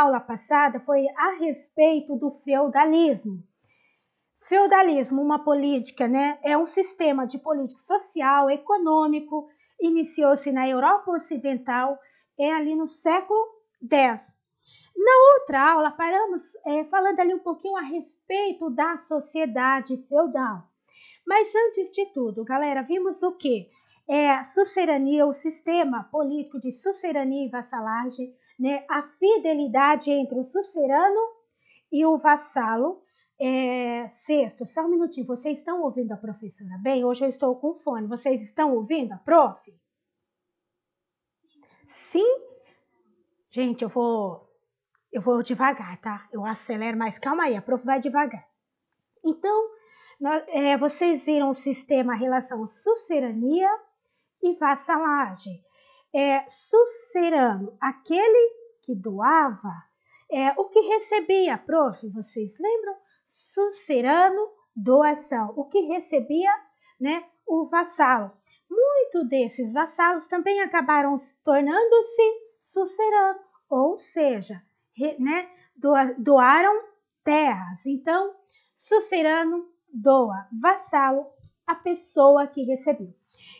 aula passada foi a respeito do feudalismo. Feudalismo, uma política, né, é um sistema de político social, econômico, iniciou-se na Europa Ocidental, é ali no século X. Na outra aula, paramos é, falando ali um pouquinho a respeito da sociedade feudal. Mas antes de tudo, galera, vimos o que? É, suzerania, o sistema político de suzerania e vassalagem, né, a fidelidade entre o sucerano e o vassalo. É, sexto, só um minutinho, vocês estão ouvindo a professora bem? Hoje eu estou com fone, vocês estão ouvindo a prof? Sim? Gente, eu vou, eu vou devagar, tá? Eu acelero, mas calma aí, a prof vai devagar. Então, nós, é, vocês viram o sistema relação sucerania e vassalagem é, sucerano, aquele que doava, é, o que recebia, prof, vocês lembram? Sucerano, doação, o que recebia, né, o vassalo. Muito desses vassalos também acabaram tornando-se sucerano, ou seja, re, né, doa, doaram terras. Então, sucerano doa, vassalo a pessoa que recebeu.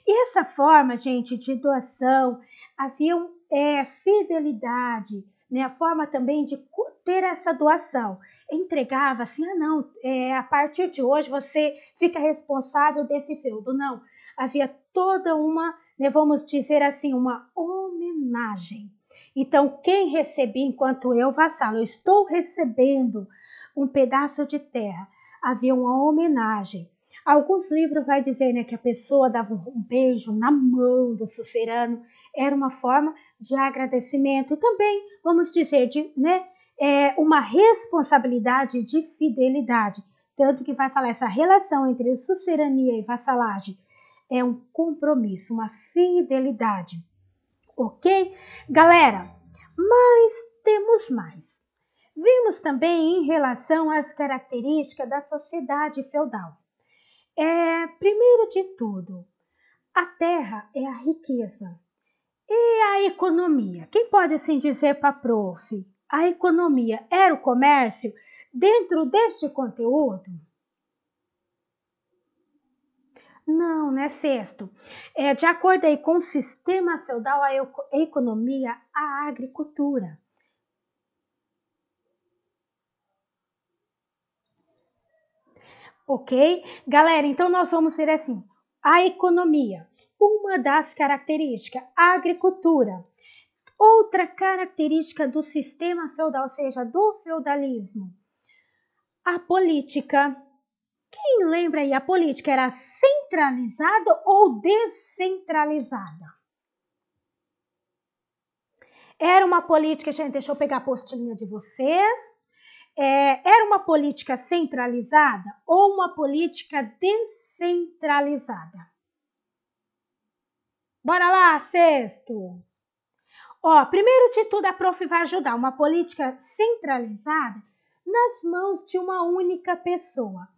E essa forma, gente, de doação, havia é, fidelidade, né? a forma também de ter essa doação. Entregava assim, ah não, é, a partir de hoje você fica responsável desse feudo. Não, havia toda uma, né, vamos dizer assim, uma homenagem. Então, quem recebia enquanto eu, vassalo, eu estou recebendo um pedaço de terra, havia uma homenagem Alguns livros vai dizer né, que a pessoa dava um beijo na mão do sucerano, era uma forma de agradecimento e também, vamos dizer, de né, é, uma responsabilidade de fidelidade. Tanto que vai falar essa relação entre sucerania e vassalagem é um compromisso, uma fidelidade. Ok? Galera, mas temos mais. Vimos também em relação às características da sociedade feudal. É, primeiro de tudo, a terra é a riqueza e a economia. Quem pode assim dizer para a prof? A economia era o comércio dentro deste conteúdo? Não, né, sexto? É, de acordo aí com o sistema feudal, a economia, a agricultura. ok? Galera, então nós vamos ser assim: a economia, uma das características, a agricultura. Outra característica do sistema feudal, ou seja, do feudalismo, a política. Quem lembra aí, a política era centralizada ou descentralizada? Era uma política, gente, deixa eu pegar a postilhinha de vocês é, era uma política centralizada ou uma política descentralizada? Bora lá, sexto! Ó, primeiro de tudo, a prof vai ajudar. Uma política centralizada nas mãos de uma única pessoa.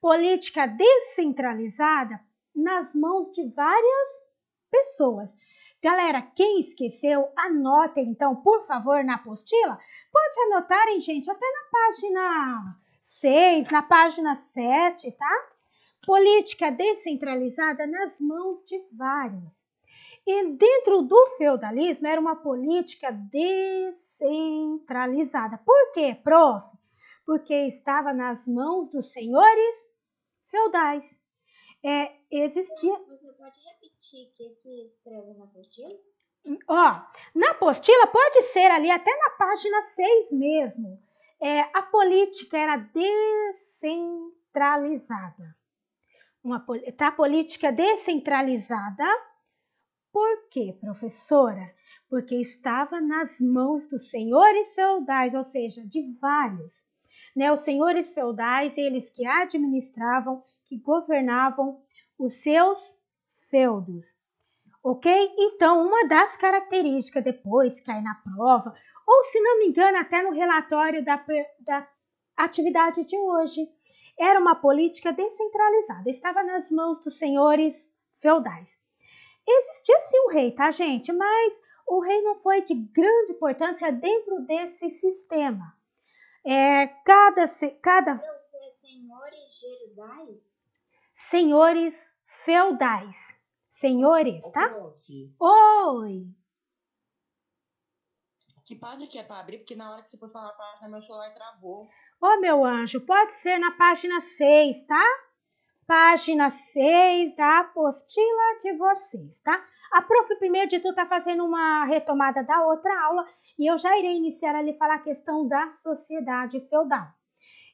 Política descentralizada nas mãos de várias pessoas. Galera, quem esqueceu, anotem então, por favor, na apostila. Pode anotar, hein, gente, até na página 6, na página 7, tá? Política descentralizada nas mãos de vários. E dentro do feudalismo era uma política descentralizada. Por quê, prof? Porque estava nas mãos dos senhores feudais. É, existia. Você pode ticket é escreve na apostila? Hum, ó, na apostila pode ser ali até na página 6 mesmo. É, a política era descentralizada. Uma, tá, a política é descentralizada, por quê, professora? Porque estava nas mãos dos senhores feudais, ou seja, de vários. Né? Os senhores feudais, eles que administravam, que governavam os seus feudos. Ok? Então, uma das características depois que aí na prova, ou se não me engano, até no relatório da, da atividade de hoje, era uma política descentralizada, estava nas mãos dos senhores feudais. Existia sim um rei, tá, gente? Mas o rei não foi de grande importância dentro desse sistema. É, cada. cada... É senhores feudais? Senhores feudais senhores, tá? Oi! Que página que é para abrir? Porque na hora que você foi falar a página, meu celular travou. Ô, meu anjo, pode ser na página 6, tá? Página 6 da apostila de vocês, tá? A prof, primeiro de tudo, tá fazendo uma retomada da outra aula e eu já irei iniciar ali falar a questão da sociedade feudal.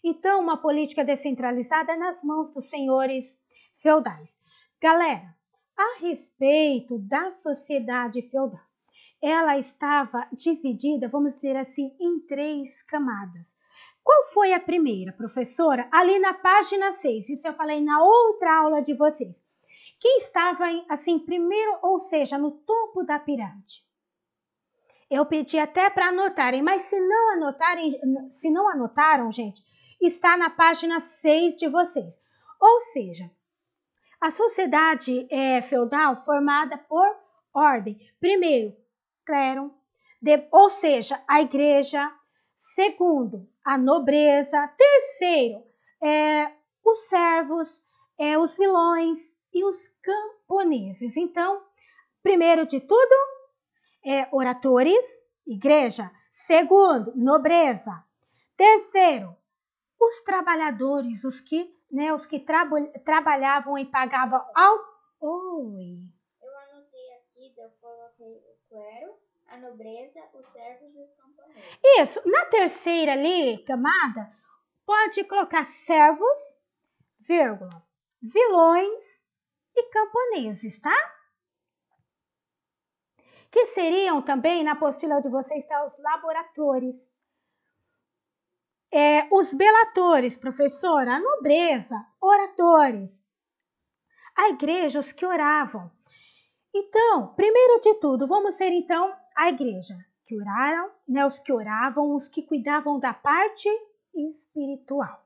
Então, uma política descentralizada nas mãos dos senhores feudais. Galera, a respeito da sociedade feudal, ela estava dividida, vamos dizer assim, em três camadas. Qual foi a primeira, professora? Ali na página 6, isso eu falei na outra aula de vocês. Quem estava assim, primeiro, ou seja, no topo da pirâmide? Eu pedi até para anotarem, mas se não anotarem, se não anotaram, gente, está na página 6 de vocês. Ou seja, a sociedade é, feudal formada por ordem. Primeiro, clero, de, ou seja, a igreja. Segundo, a nobreza. Terceiro, é, os servos, é, os vilões e os camponeses. Então, primeiro de tudo, é, oradores, igreja. Segundo, nobreza. Terceiro, os trabalhadores, os que né, os que tra trabalhavam e pagavam ao. Oi! Eu anotei aqui, eu coloquei o clero, a nobreza, os servos e os camponeses. Isso. Na terceira ali, camada, pode colocar servos, vírgula, vilões e camponeses, tá? Que seriam também, na apostila de vocês, tá, os laboratórios. É, os belatores, professora, a nobreza, oradores, a igreja, os que oravam. Então, primeiro de tudo, vamos ser então a igreja, que oraram, né, os que oravam, os que cuidavam da parte espiritual.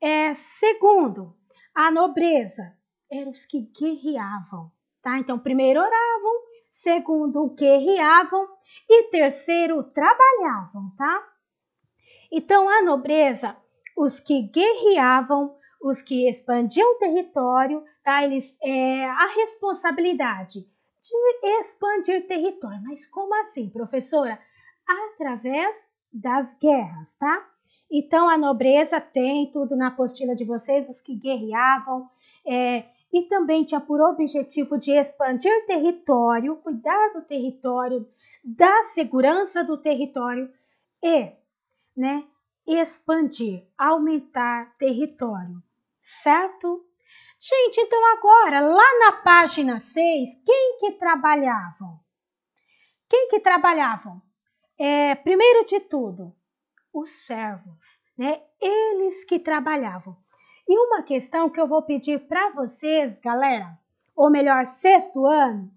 É, segundo, a nobreza, eram os que guerreavam, tá? Então, primeiro oravam, segundo, guerreavam e terceiro, trabalhavam, tá? Então, a nobreza, os que guerreavam, os que expandiam o território, tá? Eles é, a responsabilidade de expandir território. Mas como assim, professora? Através das guerras, tá? Então a nobreza tem tudo na apostila de vocês, os que guerreavam, é, e também tinha por objetivo de expandir território, cuidar do território, da segurança do território e né? Expandir, aumentar território, certo? Gente, então agora, lá na página 6, quem que trabalhavam? Quem que trabalhavam? É, primeiro de tudo, os servos, né? Eles que trabalhavam. E uma questão que eu vou pedir para vocês, galera, ou melhor, sexto ano,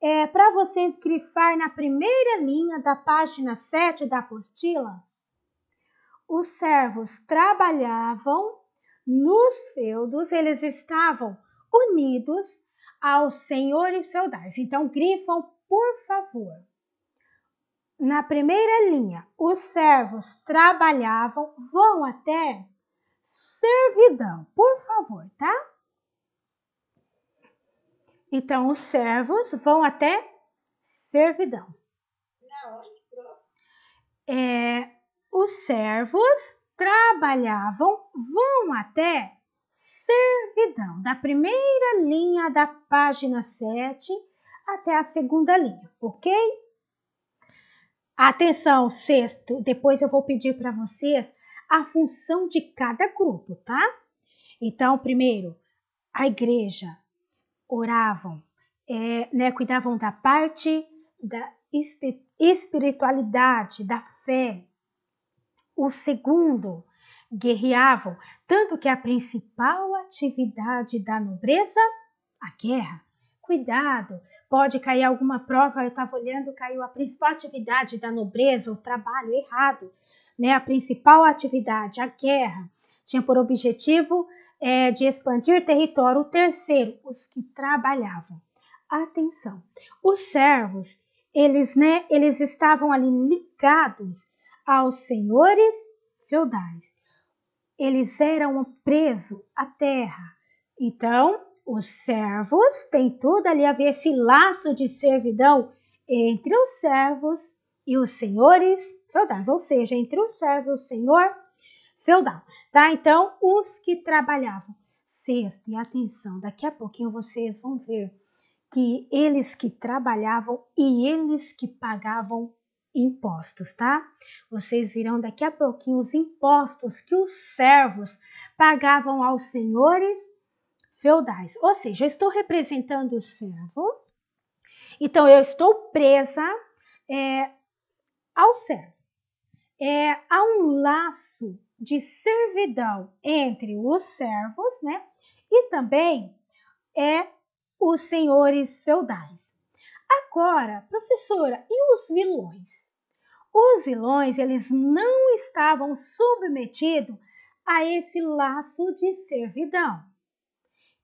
é para vocês grifar na primeira linha da página 7 da apostila os servos trabalhavam nos feudos, eles estavam unidos aos senhores feudais. Então, grifam, por favor. Na primeira linha, os servos trabalhavam, vão até servidão, por favor, tá? Então, os servos vão até servidão. É, os servos trabalhavam, vão até servidão, da primeira linha da página 7 até a segunda linha, ok? Atenção, sexto, depois eu vou pedir para vocês a função de cada grupo, tá? Então, primeiro, a igreja oravam, é, né, cuidavam da parte da espiritualidade, da fé, o segundo guerreavam, tanto que a principal atividade da nobreza, a guerra. Cuidado, pode cair alguma prova, eu estava olhando, caiu a principal atividade da nobreza, o trabalho errado, né? A principal atividade, a guerra, tinha por objetivo é, de expandir território. O terceiro, os que trabalhavam. Atenção, os servos, eles, né? Eles estavam ali ligados aos senhores feudais. Eles eram presos à terra. Então, os servos têm tudo ali a ver esse laço de servidão entre os servos e os senhores feudais, ou seja, entre os servos e o senhor feudal, tá? Então, os que trabalhavam. Sexto, e atenção, daqui a pouquinho vocês vão ver que eles que trabalhavam e eles que pagavam impostos, tá? Vocês virão daqui a pouquinho os impostos que os servos pagavam aos senhores feudais. Ou seja, eu estou representando o servo, então eu estou presa é, ao servo. É, há um laço de servidão entre os servos, né? E também é os senhores feudais. Agora, professora, e os vilões? Os vilões, eles não estavam submetidos a esse laço de servidão.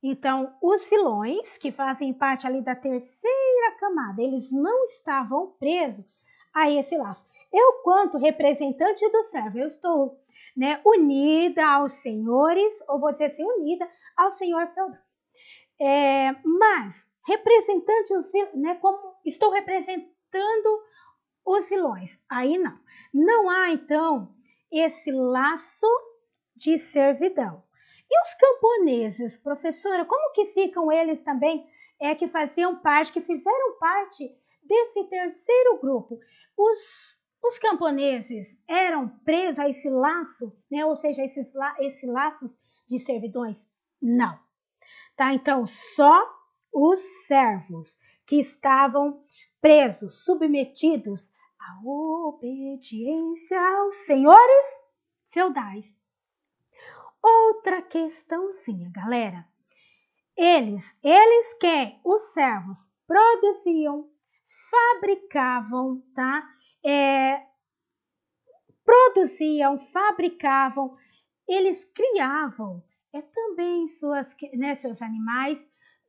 Então, os vilões, que fazem parte ali da terceira camada, eles não estavam presos a esse laço. Eu, quanto representante do servo, eu estou né, unida aos senhores, ou vou dizer assim, unida ao senhor feudal. É, mas representante os né, como estou representando os vilões. Aí não. Não há então esse laço de servidão. E os camponeses, professora, como que ficam eles também? É que faziam parte, que fizeram parte desse terceiro grupo. Os, os camponeses eram presos a esse laço, né? ou seja, esses, esses laços de servidões? Não. Tá? Então, só os servos que estavam presos, submetidos à obediência aos senhores feudais. Outra questãozinha, galera. Eles, eles que os servos produziam, fabricavam, tá? É, produziam, fabricavam, eles criavam é, também suas, né, seus animais,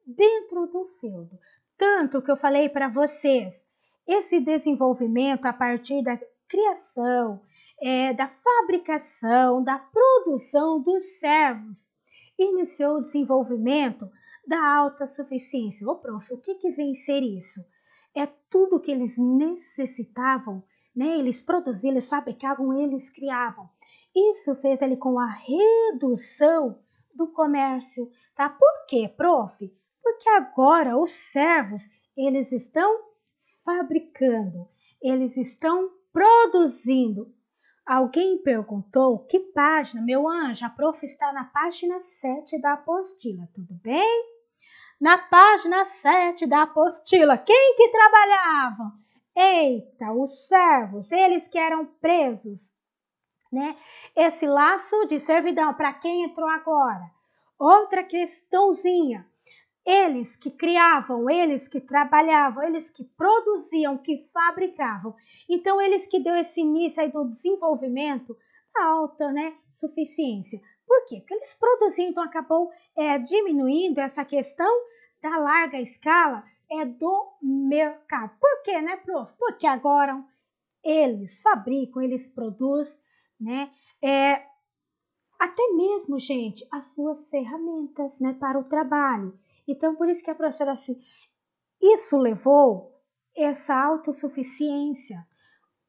dentro do feudo. Tanto que eu falei para vocês, esse desenvolvimento a partir da criação, é, da fabricação, da produção dos servos, iniciou o desenvolvimento da alta suficiência. Ô, prof, o que, que vem ser isso? É tudo que eles necessitavam, né? eles produziam, eles fabricavam, eles criavam. Isso fez ele com a redução do comércio, tá? Por quê, prof? porque agora os servos, eles estão fabricando, eles estão produzindo. Alguém perguntou que página, meu anjo, a prof está na página 7 da apostila, tudo bem? Na página 7 da apostila, quem que trabalhava? Eita, os servos, eles que eram presos, né? Esse laço de servidão, para quem entrou agora. Outra questãozinha, eles que criavam, eles que trabalhavam, eles que produziam, que fabricavam. Então, eles que deu esse início aí do desenvolvimento da alta né, suficiência. Por quê? Porque eles produziam, então acabou é, diminuindo essa questão da larga escala é do mercado. Por quê, né, prof? Porque agora eles fabricam, eles produzem, né? É, até mesmo, gente, as suas ferramentas né, para o trabalho. Então, por isso que a professora assim, isso levou essa autossuficiência.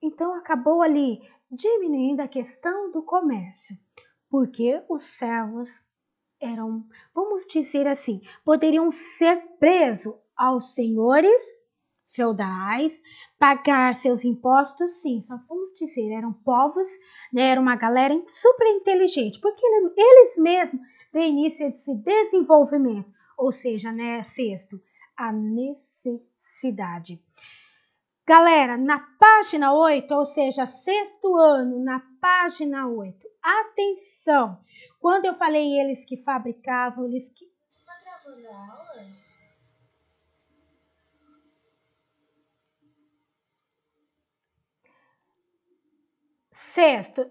Então, acabou ali diminuindo a questão do comércio, porque os servos eram, vamos dizer assim, poderiam ser presos aos senhores feudais, pagar seus impostos, sim, só vamos dizer, eram povos, né, era uma galera super inteligente, porque eles mesmos deu início a esse desenvolvimento, ou seja, né, sexto, a necessidade. Galera, na página 8, ou seja, sexto ano, na página 8, atenção! Quando eu falei eles que fabricavam, eles que. tá a aula? Sexto,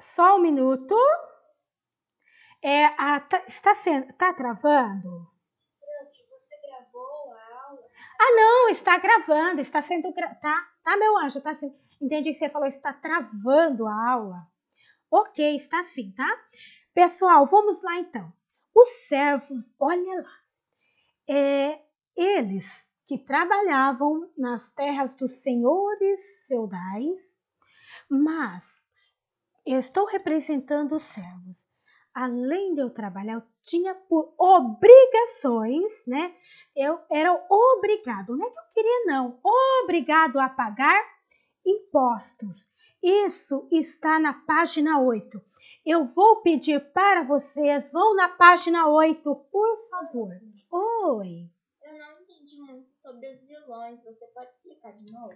só um minuto. É, a, tá, está, sendo, está travando? Ah, não, está gravando, está sendo. Tá, tá, meu anjo, tá sim. Entendi que você falou, está travando a aula. Ok, está sim, tá? Pessoal, vamos lá então. Os servos, olha lá, é, eles que trabalhavam nas terras dos senhores feudais, mas eu estou representando os servos além de eu trabalhar, eu tinha por obrigações, né? Eu era obrigado, não é que eu queria não, obrigado a pagar impostos. Isso está na página 8. Eu vou pedir para vocês, vão na página 8, por favor. Oi. Eu não entendi muito sobre os vilões, você pode explicar de novo?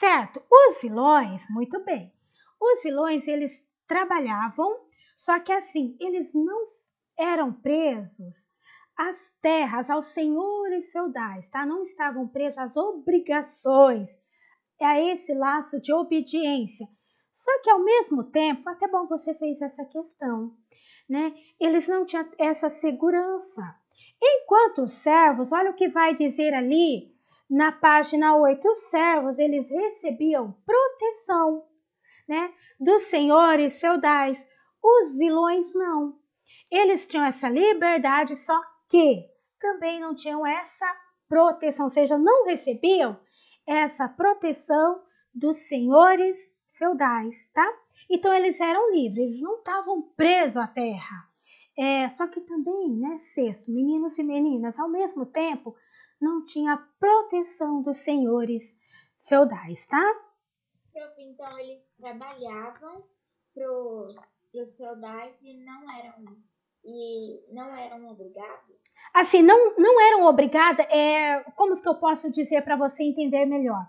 Certo, os vilões, muito bem. Os vilões, eles trabalhavam só que assim, eles não eram presos às terras, aos senhores feudais, tá? Não estavam presos às obrigações, a esse laço de obediência. Só que ao mesmo tempo, até bom você fez essa questão, né? Eles não tinham essa segurança. Enquanto os servos, olha o que vai dizer ali na página 8, os servos, eles recebiam proteção, né, dos senhores feudais, os vilões não. Eles tinham essa liberdade, só que também não tinham essa proteção, ou seja, não recebiam essa proteção dos senhores feudais, tá? Então eles eram livres, eles não estavam presos à terra. É, só que também, né, sexto, meninos e meninas, ao mesmo tempo, não tinha proteção dos senhores feudais, tá? Então eles trabalhavam para os profissionais e não eram e não eram obrigados? Assim, não, não eram obrigadas, é, como que eu posso dizer para você entender melhor?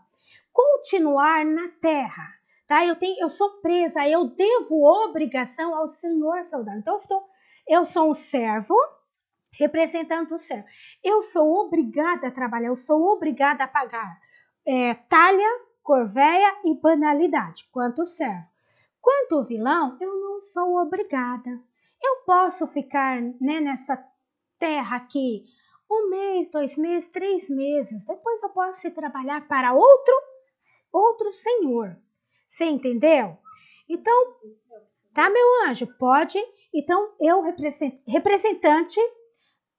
Continuar na terra, tá? Eu, tenho, eu sou presa, eu devo obrigação ao Senhor soldado. Então, eu, estou, eu sou um servo, representando o servo. Eu sou obrigada a trabalhar, eu sou obrigada a pagar é, talha, corveia e banalidade, quanto servo. Quanto ao vilão, eu não sou obrigada. Eu posso ficar né, nessa terra aqui um mês, dois meses, três meses. Depois eu posso ir trabalhar para outro, outro senhor. Você entendeu? Então, tá, meu anjo? Pode. Então, eu representante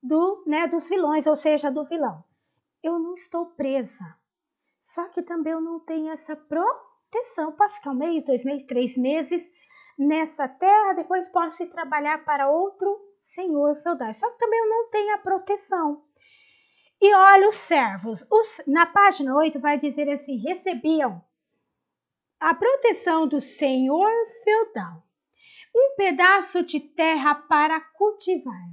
do, né, dos vilões, ou seja, do vilão. Eu não estou presa. Só que também eu não tenho essa propriedade proteção. Posso ficar um mês, dois meses, três meses nessa terra, depois posso ir trabalhar para outro senhor feudal. Só que também eu não tenho a proteção. E olha os servos. Os, na página 8 vai dizer assim: recebiam a proteção do senhor feudal, um pedaço de terra para cultivar.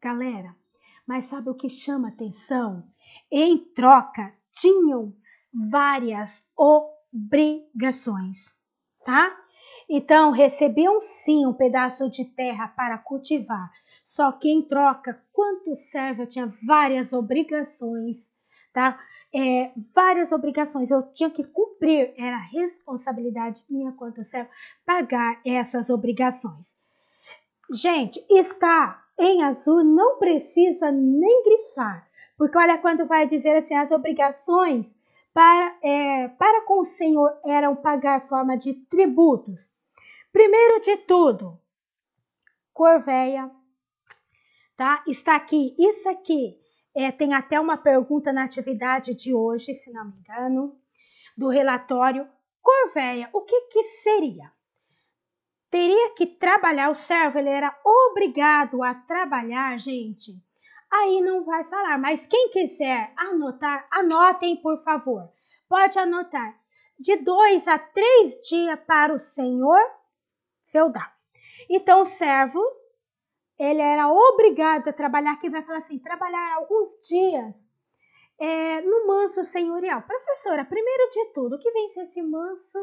Galera, mas sabe o que chama atenção? Em troca, tinham várias oportunidades obrigações, tá? Então, um sim um pedaço de terra para cultivar, só que em troca, quanto servo tinha várias obrigações, tá? É, várias obrigações, eu tinha que cumprir, era responsabilidade minha quanto servo pagar essas obrigações. Gente, está em azul, não precisa nem grifar, porque olha quando vai dizer assim, as obrigações para, é, para com o Senhor eram pagar forma de tributos. Primeiro de tudo, corveia, tá? Está aqui, isso aqui. É, tem até uma pergunta na atividade de hoje, se não me engano, do relatório. Corveia, o que, que seria? Teria que trabalhar, o servo ele era obrigado a trabalhar, gente, aí não vai falar. Mas quem quiser anotar, anotem, por favor. Pode anotar de dois a três dias para o senhor feudal. Então, o servo, ele era obrigado a trabalhar, que vai falar assim, trabalhar alguns dias é, no manso senhorial. Professora, primeiro de tudo, o que vem ser esse manso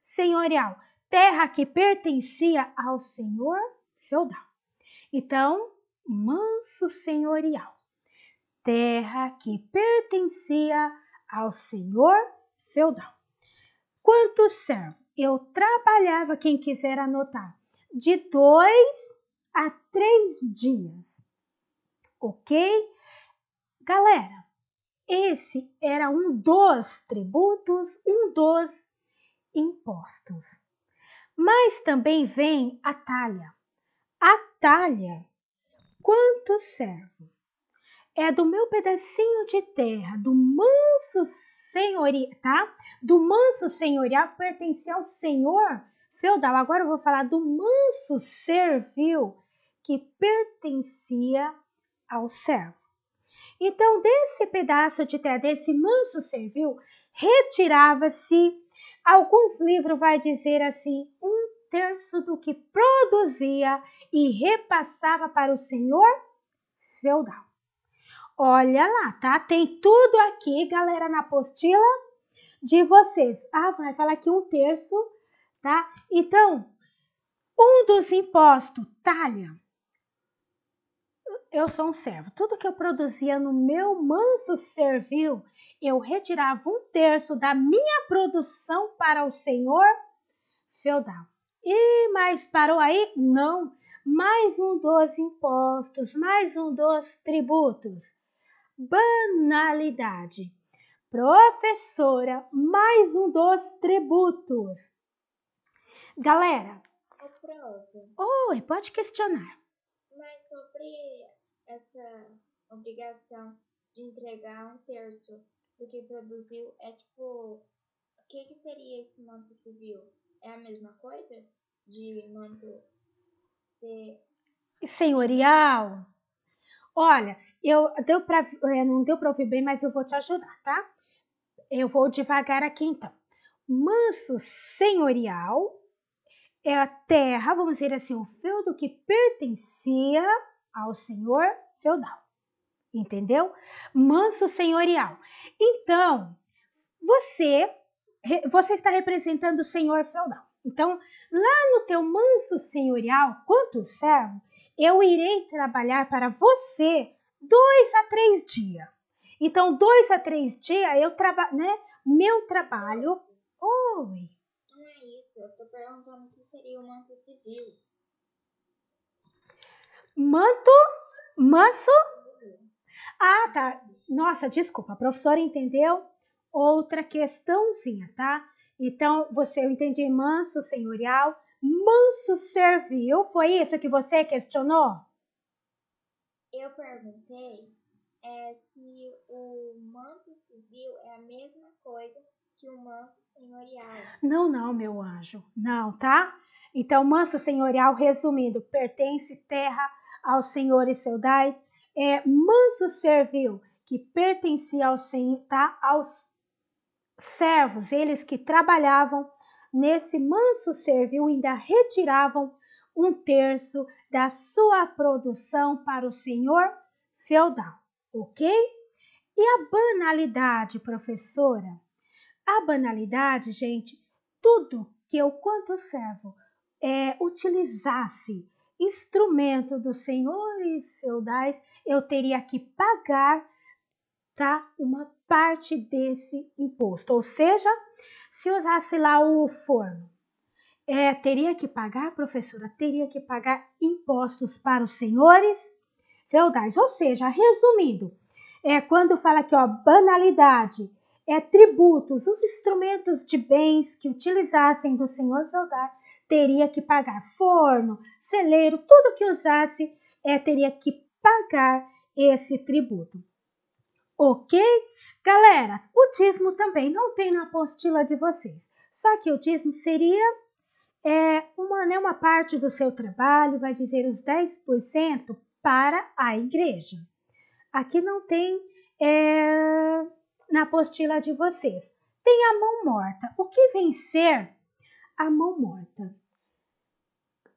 senhorial? Terra que pertencia ao senhor feudal. Então, manso senhorial, terra que pertencia ao senhor feudal. Quanto servo? Eu trabalhava, quem quiser anotar, de dois a três dias. Ok? Galera, esse era um dos tributos, um dos impostos. Mas também vem a talha. A talha quanto servo. É do meu pedacinho de terra, do manso senhoria, tá? Do manso senhorial pertence ao senhor feudal. Agora eu vou falar do manso servil que pertencia ao servo. Então, desse pedaço de terra, desse manso servil, retirava-se. Alguns livros vai dizer assim, terço do que produzia e repassava para o senhor feudal. Olha lá, tá? Tem tudo aqui, galera, na apostila de vocês. Ah, vai falar aqui um terço, tá? Então, um dos impostos, talha. Eu sou um servo. Tudo que eu produzia no meu manso servil, eu retirava um terço da minha produção para o senhor feudal. E mas parou aí? Não. Mais um dos impostos, mais um dos tributos. Banalidade. Professora, mais um dos tributos. Galera. A prova. Oi, pode questionar. Mas sobre essa obrigação de entregar um terço do que produziu, é tipo. O que, que seria esse manto civil? É a mesma coisa? de manto senhorial. Olha, eu deu pra, eh, não deu para ouvir bem, mas eu vou te ajudar, tá? Eu vou devagar aqui então. Manso senhorial é a terra, vamos dizer assim, o feudo que pertencia ao senhor feudal. Entendeu? Manso senhorial. Então, você você está representando o senhor feudal. Então, lá no teu manso senhorial, quanto servo, eu irei trabalhar para você dois a três dias. Então, dois a três dias, eu trabalho, né? Meu trabalho. Oi. Não é isso, eu estou perguntando o que seria o manto civil. Manto? Manso? Ah, tá. Nossa, desculpa, a professora entendeu outra questãozinha, tá? Então, você, eu entendi manso senhorial, manso servil. Foi isso que você questionou? Eu perguntei é, se o manso civil é a mesma coisa que o manso senhorial. Não, não, meu anjo. Não, tá? Então, manso senhorial, resumindo, pertence terra aos senhores feudais. É manso servil, que pertencia ao, sen, tá? aos servos, eles que trabalhavam nesse manso servil, ainda retiravam um terço da sua produção para o senhor feudal, ok? E a banalidade, professora? A banalidade, gente, tudo que eu, quanto servo, é, utilizasse instrumento dos senhores feudais, eu teria que pagar tá? Uma parte desse imposto. Ou seja, se usasse lá o forno, é, teria que pagar, professora, teria que pagar impostos para os senhores feudais. Ou seja, resumindo, é quando fala aqui, ó, banalidade, é tributos, os instrumentos de bens que utilizassem do senhor feudal teria que pagar forno, celeiro, tudo que usasse é, teria que pagar esse tributo ok? Galera, o dízimo também não tem na apostila de vocês, só que o dízimo seria é, uma, né, uma parte do seu trabalho, vai dizer os 10% para a igreja. Aqui não tem é, na apostila de vocês. Tem a mão morta. O que vem ser a mão morta?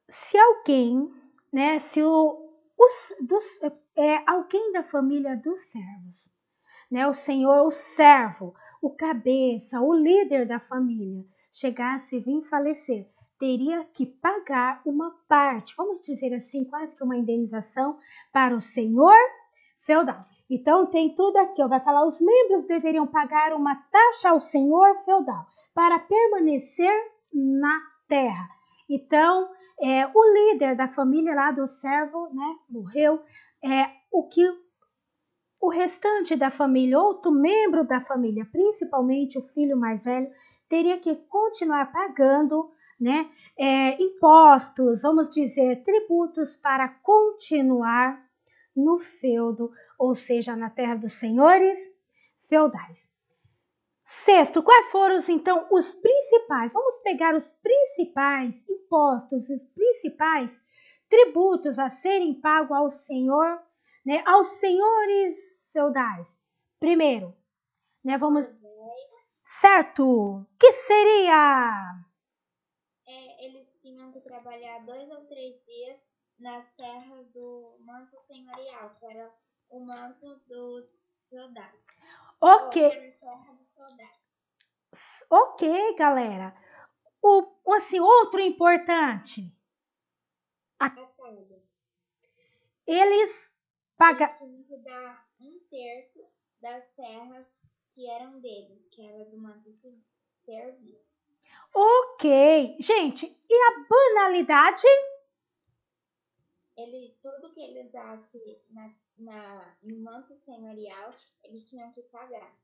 Se alguém, né, se o, os, dos, é, alguém da família dos servos né, o senhor, o servo, o cabeça, o líder da família, chegasse e vim falecer, teria que pagar uma parte, vamos dizer assim, quase que uma indenização para o senhor feudal. Então tem tudo aqui, ó, vai falar os membros deveriam pagar uma taxa ao senhor feudal para permanecer na terra. Então, é, o líder da família lá do servo, né, morreu, é o que o restante da família, outro membro da família, principalmente o filho mais velho, teria que continuar pagando né, é, impostos, vamos dizer, tributos para continuar no feudo, ou seja, na terra dos senhores feudais. Sexto, quais foram então os principais? Vamos pegar os principais impostos, os principais tributos a serem pagos ao senhor né, aos senhores feudais. Primeiro, né, vamos... Certo! que seria? É, eles tinham que trabalhar dois ou três dias na terra do manto senhorial, que era o manto dos soldados. Ok. Ok, galera. O, assim, outro importante. A... Eles paga... tinha que dar um terço das terras que eram deles, que era do manto que servia. Ok, gente, e a banalidade? Ele, tudo que ele usasse na, na, no manto senhorial, eles tinham que pagar.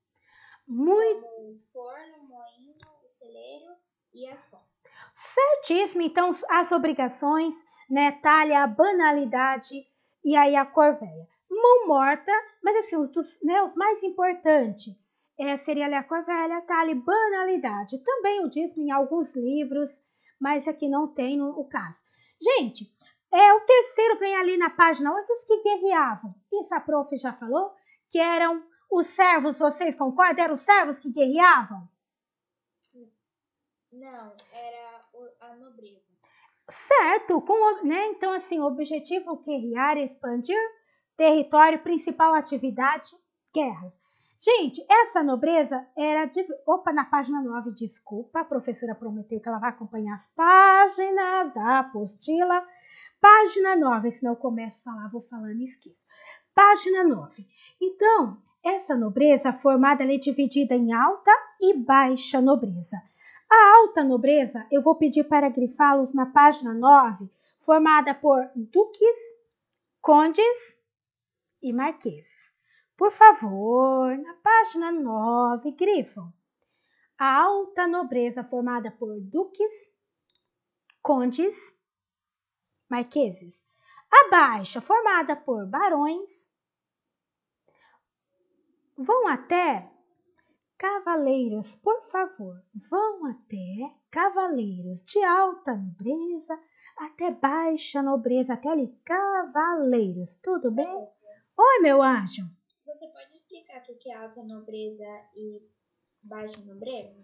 Muito. o forno, o moinho, o celeiro e as pontas. Certíssimo, então, as obrigações, né, talha, a banalidade, e aí a corveia. Mão morta, mas assim, os, dos, né, os mais importantes é, seria a corveia, tá ali, banalidade. Também o disco em alguns livros, mas aqui é não tem no, o caso. Gente, é, o terceiro vem ali na página 8, os que guerreavam. Isso a prof já falou, que eram os servos, vocês concordam? Eram os servos que guerreavam? Não, era a nobreza. Certo, com, né? Então, assim, objetivo guerrear expandir território, principal atividade, guerras. Gente, essa nobreza era de. Opa, na página 9, desculpa, a professora prometeu que ela vai acompanhar as páginas da apostila. Página 9, senão eu começo a falar, vou falando e esqueço. Página 9. Então, essa nobreza formada é dividida em alta e baixa nobreza. A alta nobreza eu vou pedir para grifá-los na página 9, formada por duques, condes e marqueses. Por favor, na página 9, grifam. A alta nobreza formada por duques, condes, marqueses. A baixa formada por barões, vão até Cavaleiros, por favor, vão até cavaleiros de alta nobreza até baixa nobreza, até ali, cavaleiros, tudo bem? Oi, meu anjo! Você pode explicar o que é alta nobreza e baixa nobreza?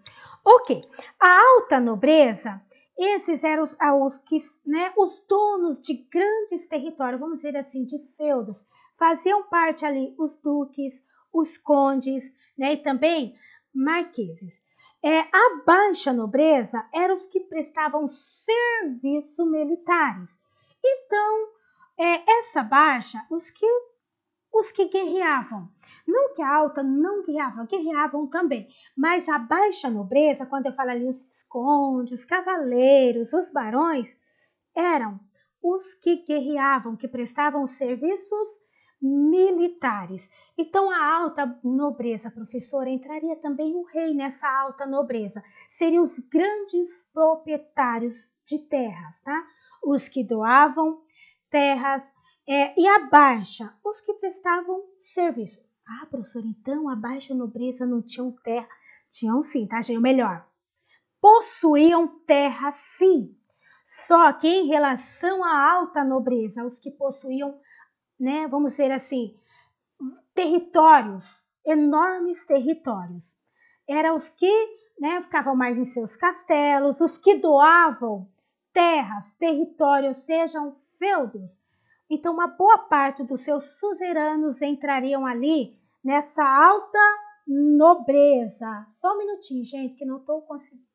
Ok, a alta nobreza, esses eram os, os, que, né, os donos de grandes territórios, vamos dizer assim, de feudos, faziam parte ali os duques, os condes né, e também marqueses. É, a baixa nobreza eram os que prestavam serviço militares. Então, é, essa baixa, os que, os que guerreavam. Não que a alta não guerreava, guerreavam também. Mas a baixa nobreza, quando eu falo ali os viscondes, os cavaleiros, os barões, eram os que guerreavam, que prestavam serviços militares. Então, a alta nobreza, professora, entraria também o rei nessa alta nobreza. Seriam os grandes proprietários de terras, tá? Os que doavam terras é, e a baixa, os que prestavam serviço. Ah, professora, então a baixa nobreza não tinham terra? Tinham sim, tá, gente? Melhor, possuíam terra sim. Só que em relação à alta nobreza, os que possuíam terra, né, vamos dizer assim, territórios, enormes territórios. Eram os que né, ficavam mais em seus castelos, os que doavam terras, territórios, sejam feudos. Então, uma boa parte dos seus suzeranos entrariam ali nessa alta nobreza. Só um minutinho, gente, que não estou conseguindo.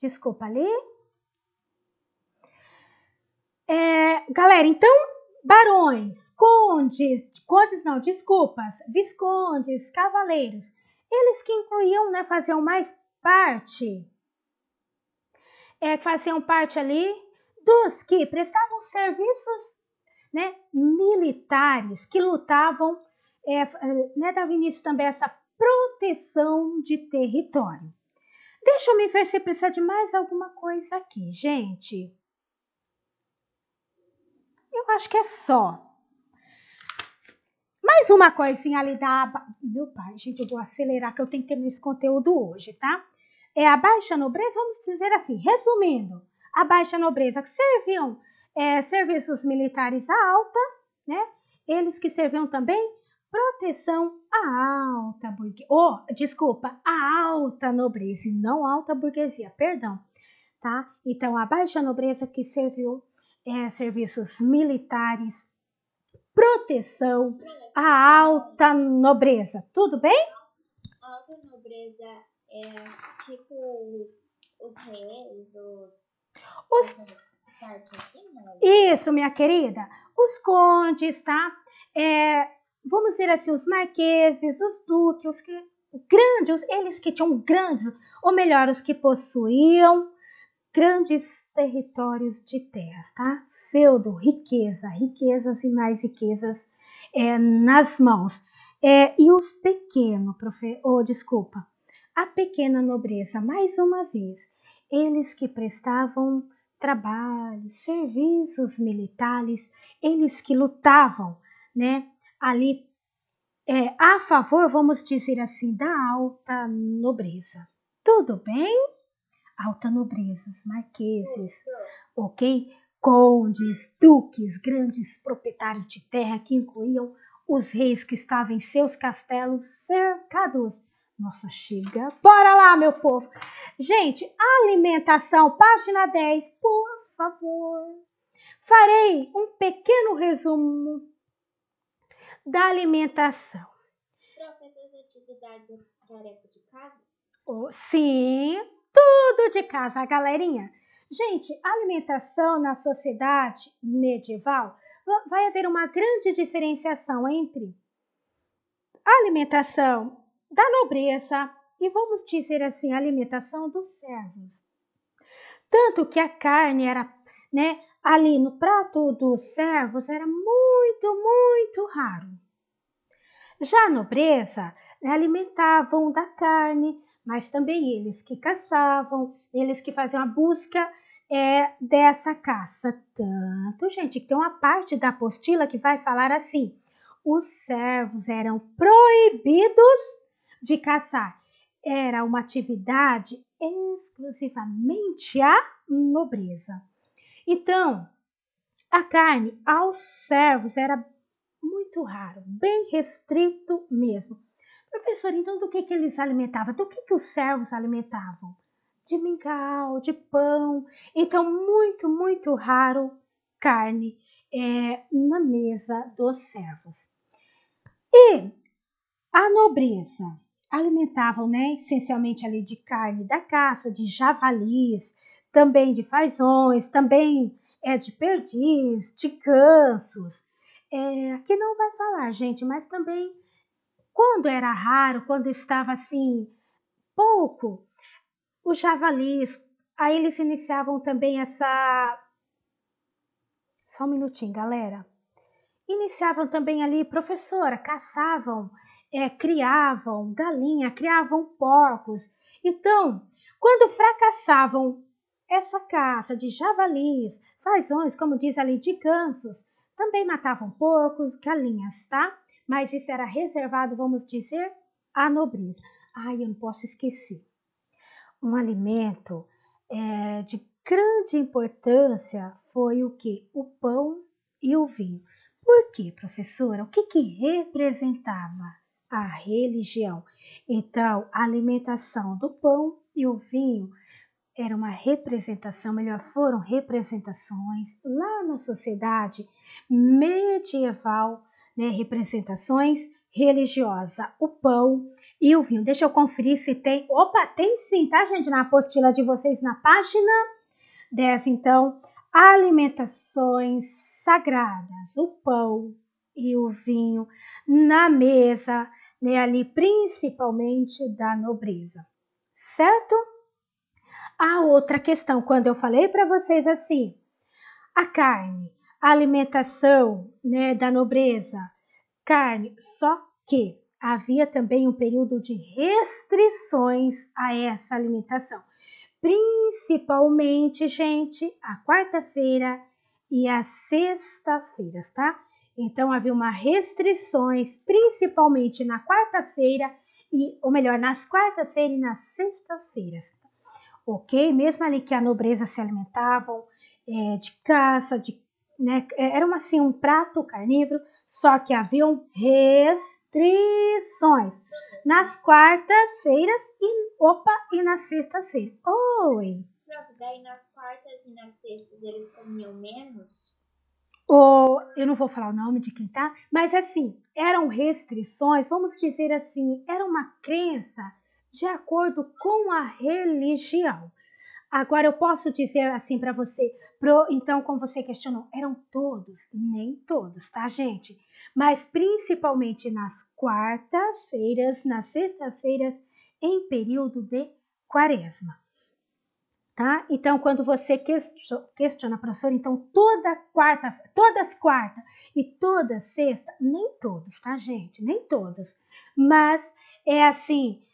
Desculpa ali. É, galera, então barões, condes, condes não, desculpas, viscondes, cavaleiros, eles que incluíam, né, faziam mais parte, é, faziam parte ali dos que prestavam serviços, né, militares, que lutavam, é, é né, dava início também essa proteção de território. Deixa eu me ver se precisa de mais alguma coisa aqui, gente. Eu acho que é só. Mais uma coisinha ali da aba... Meu pai, gente, eu vou acelerar que eu tenho que terminar esse conteúdo hoje, tá? É a baixa nobreza, vamos dizer assim, resumindo. A baixa nobreza que serviam é, serviços militares à alta, né? Eles que serviam também proteção à alta burguesia. Oh, desculpa, à alta nobreza, e não alta burguesia, perdão. Tá? Então, a baixa nobreza que serviu é, serviços militares, proteção à alta nobreza. Tudo bem? A alta nobreza é tipo os reis, os. Os... Tá assim, Isso, minha querida. Os condes, tá? É, vamos dizer assim, os marqueses, os duques, os que, grandes, eles que tinham grandes, ou melhor, os que possuíam grandes territórios de terras, tá? Feudo, riqueza, riquezas e mais riquezas é, nas mãos. É, e os pequenos, profe... oh, desculpa, a pequena nobreza, mais uma vez, eles que prestavam trabalho, serviços militares, eles que lutavam, né, ali é, a favor, vamos dizer assim, da alta nobreza. Tudo bem? alta nobrezas, marqueses, ok? Condes, duques, grandes proprietários de terra que incluíam os reis que estavam em seus castelos cercados. Nossa, chega. Bora lá, meu povo. Gente, alimentação, página 10, por favor. Farei um pequeno resumo da alimentação. atividades atividade tarefa de casa? Oh, sim, tudo de casa, galerinha. Gente, alimentação na sociedade medieval vai haver uma grande diferenciação entre a alimentação da nobreza e vamos dizer assim, a alimentação dos servos. Tanto que a carne era, né, ali no prato dos servos era muito, muito raro. Já a nobreza né, alimentavam da carne, mas também eles que caçavam, eles que faziam a busca é, dessa caça. Tanto, gente, que tem uma parte da apostila que vai falar assim: os servos eram proibidos de caçar. Era uma atividade exclusivamente à nobreza. Então, a carne aos servos era muito raro, bem restrito mesmo. Professor, então do que, que eles alimentavam? Do que, que os servos alimentavam? De mingau, de pão. Então, muito, muito raro carne é, na mesa dos servos. E a nobreza alimentavam, né, essencialmente ali de carne da caça, de javalis, também de fazões, também é de perdiz, de cansos. É, aqui não vai falar, gente, mas também quando era raro, quando estava assim pouco, os javalis, aí eles iniciavam também essa Só um minutinho, galera. Iniciavam também ali, professora, caçavam, é, criavam galinha, criavam porcos. Então, quando fracassavam essa caça de javalis, fazões, como diz ali, de gansos, também matavam porcos, galinhas, tá? mas isso era reservado, vamos dizer, à nobreza. Ai, eu não posso esquecer. Um alimento é, de grande importância foi o que? O pão e o vinho. Por quê, professora? O que, que representava a religião? Então, a alimentação do pão e o vinho era uma representação, melhor, foram representações lá na sociedade medieval né, representações religiosa, o pão e o vinho. Deixa eu conferir se tem. Opa, tem sim, tá, gente? Na apostila de vocês, na página 10, então, alimentações sagradas, o pão e o vinho na mesa, né, ali principalmente da nobreza, certo? A outra questão, quando eu falei para vocês assim, a carne alimentação né, da nobreza, carne, só que havia também um período de restrições a essa alimentação, principalmente, gente, a quarta-feira e as sextas-feiras, tá? Então havia uma restrições, principalmente na quarta-feira e, ou melhor, nas quartas-feiras e nas sextas-feiras, tá? ok? Mesmo ali que a nobreza se alimentavam é, de caça, de né? É, era uma, assim, um prato carnívoro, só que haviam restrições nas quartas-feiras e opa e nas sextas-feiras. Oi. Pronto, daí nas quartas e nas sextas eles comiam menos. Ou oh, eu não vou falar o nome de quem tá, mas assim eram restrições, vamos dizer assim, era uma crença de acordo com a religião. Agora eu posso dizer assim para você, pro, então como você questionou, eram todos, nem todos, tá, gente? Mas principalmente nas quartas-feiras, nas sextas-feiras, em período de quaresma. Tá? Então, quando você questiona, professor, então toda quarta, todas quarta e toda sexta, nem todos, tá, gente? Nem todos. Mas é assim,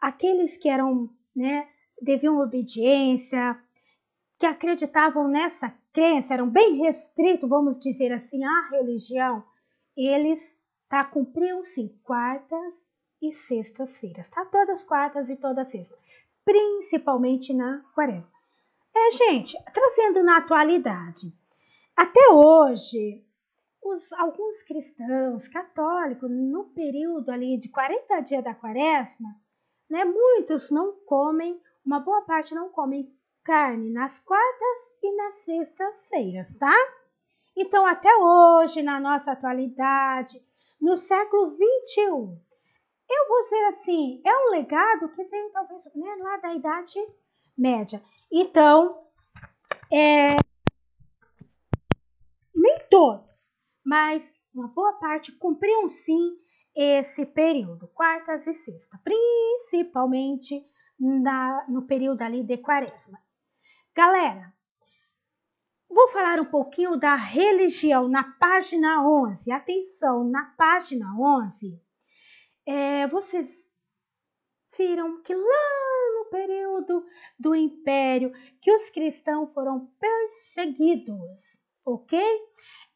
aqueles que eram, né, deviam obediência, que acreditavam nessa crença, eram bem restritos, vamos dizer assim, à religião, eles tá, cumpriam-se quartas e sextas-feiras, tá? Todas quartas e todas sextas, principalmente na quaresma. É, gente, trazendo na atualidade, até hoje, os, alguns cristãos católicos, no período ali de 40 dias da quaresma, né, muitos não comem uma boa parte não comem carne nas quartas e nas sextas-feiras, tá? Então, até hoje, na nossa atualidade, no século 21, eu vou dizer assim, é um legado que vem talvez né, lá da Idade Média. Então, é, nem todos, mas uma boa parte cumpriam sim esse período, quartas e sexta, principalmente na, no período ali de quaresma. Galera, vou falar um pouquinho da religião na página 11. Atenção, na página 11, é, vocês viram que lá no período do Império que os cristãos foram perseguidos, ok?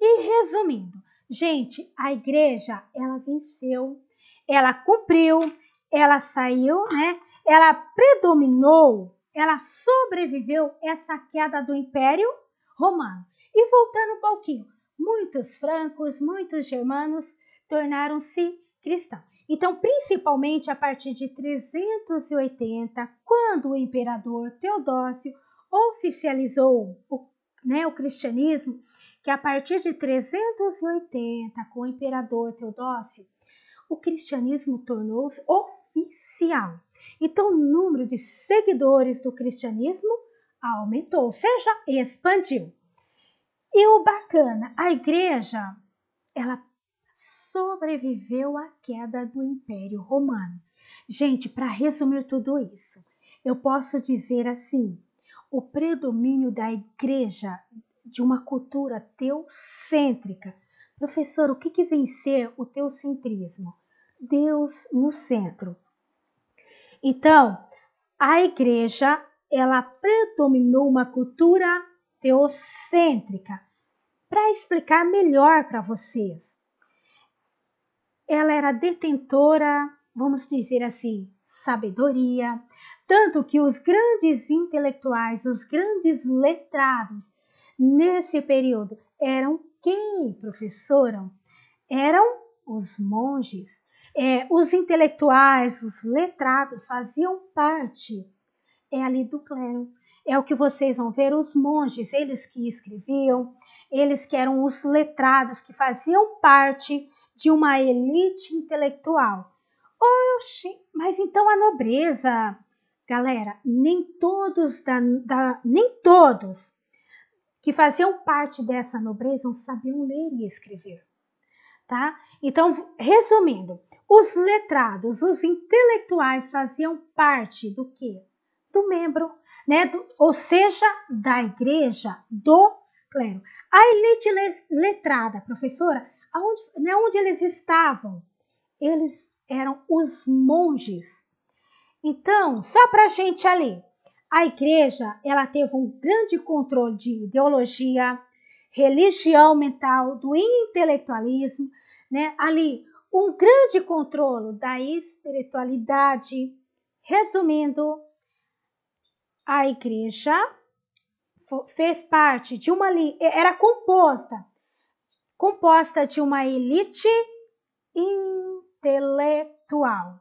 E resumindo, gente, a igreja ela venceu, ela cumpriu ela saiu, né? Ela predominou, ela sobreviveu essa queda do Império Romano. E voltando um pouquinho, muitos francos, muitos germanos tornaram-se cristãos. Então, principalmente a partir de 380, quando o imperador Teodósio oficializou o, né, o cristianismo, que a partir de 380, com o imperador Teodósio, o cristianismo tornou-se oficial. Então, o número de seguidores do cristianismo aumentou, ou seja, expandiu. E o bacana, a igreja, ela sobreviveu à queda do Império Romano. Gente, para resumir tudo isso, eu posso dizer assim: o predomínio da igreja de uma cultura teocêntrica. Professor, o que, que vem ser o teocentrismo? Deus no centro. Então, a igreja, ela predominou uma cultura teocêntrica. Para explicar melhor para vocês, ela era detentora, vamos dizer assim, sabedoria, tanto que os grandes intelectuais, os grandes letrados nesse período eram quem professoram? Eram os monges. É, os intelectuais, os letrados faziam parte é ali do clero. É o que vocês vão ver, os monges, eles que escreviam, eles que eram os letrados, que faziam parte de uma elite intelectual. Oxi, mas então a nobreza, galera, nem todos da, da, nem todos que faziam parte dessa nobreza não sabiam ler e escrever tá? Então, resumindo, os letrados, os intelectuais faziam parte do que? Do membro, né? Do, ou seja, da igreja, do clero. A elite letrada, professora, aonde, né, onde eles estavam? Eles eram os monges. Então, só para gente ali, a igreja ela teve um grande controle de ideologia, religião mental, do intelectualismo, né? ali um grande controle da espiritualidade. Resumindo, a igreja fez parte de uma era composta composta de uma elite intelectual.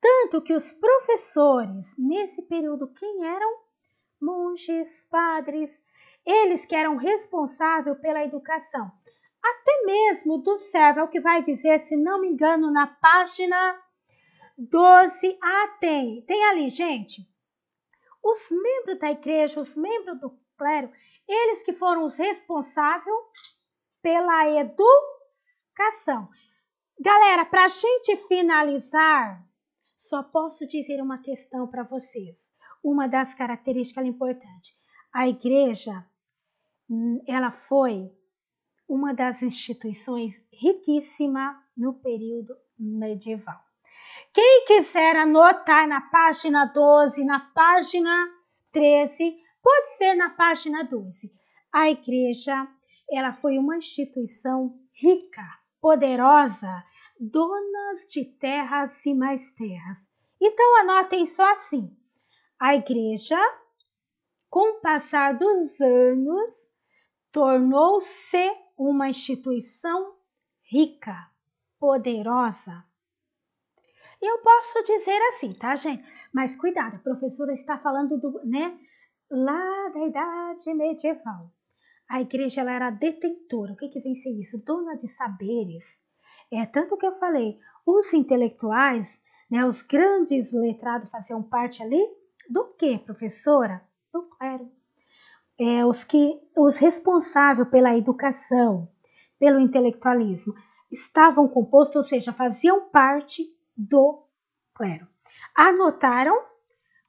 Tanto que os professores nesse período quem eram? Monges, padres, eles que eram responsáveis pela educação, até mesmo do servo, é o que vai dizer, se não me engano, na página 12. Ah, tem, tem ali, gente. Os membros da igreja, os membros do clero, eles que foram os responsáveis pela educação. Galera, para a gente finalizar, só posso dizer uma questão para vocês. Uma das características importantes. A igreja ela foi uma das instituições riquíssima no período medieval. Quem quiser anotar na página 12, na página 13, pode ser na página 12. A igreja, ela foi uma instituição rica, poderosa, donas de terras e mais terras. Então anotem só assim: a igreja, com o passar dos anos, tornou-se uma instituição rica, poderosa. Eu posso dizer assim, tá, gente? Mas cuidado, a professora está falando do, né, lá da idade medieval. A igreja ela era detentora. O que que vem ser isso? Dona de saberes. É tanto que eu falei, os intelectuais, né, os grandes letrados faziam parte ali do que, professora? Do clero é, os que os responsáveis pela educação, pelo intelectualismo, estavam compostos, ou seja, faziam parte do clero. Anotaram?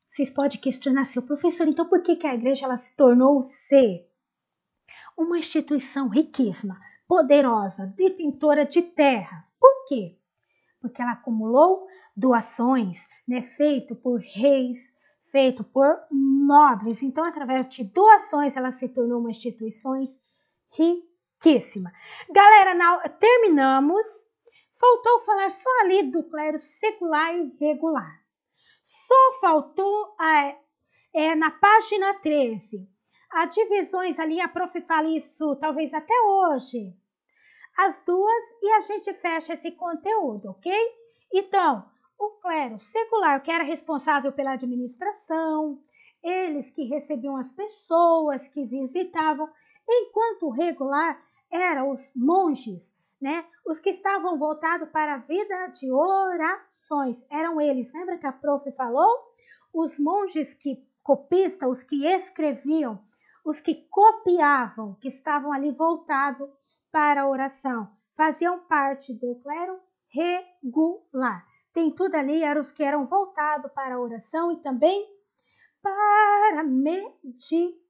Vocês podem questionar, seu professor, então por que, que a igreja ela se tornou ser uma instituição riquíssima, poderosa, detentora de terras? Por quê? Porque ela acumulou doações né, feito por reis, feito por nobres. Então, através de doações, ela se tornou uma instituição riquíssima. Galera, na, terminamos. Faltou falar só ali do clero secular e regular. Só faltou é, é, na página 13. Há divisões ali, a prof fala isso talvez até hoje. As duas e a gente fecha esse conteúdo, ok? Então, o clero secular, que era responsável pela administração, eles que recebiam as pessoas que visitavam, enquanto o regular eram os monges, né? Os que estavam voltados para a vida de orações, eram eles. Lembra que a prof falou? Os monges que copistas, os que escreviam, os que copiavam, que estavam ali voltados para a oração, faziam parte do clero regular tem tudo ali, eram os que eram voltados para a oração e também para meditar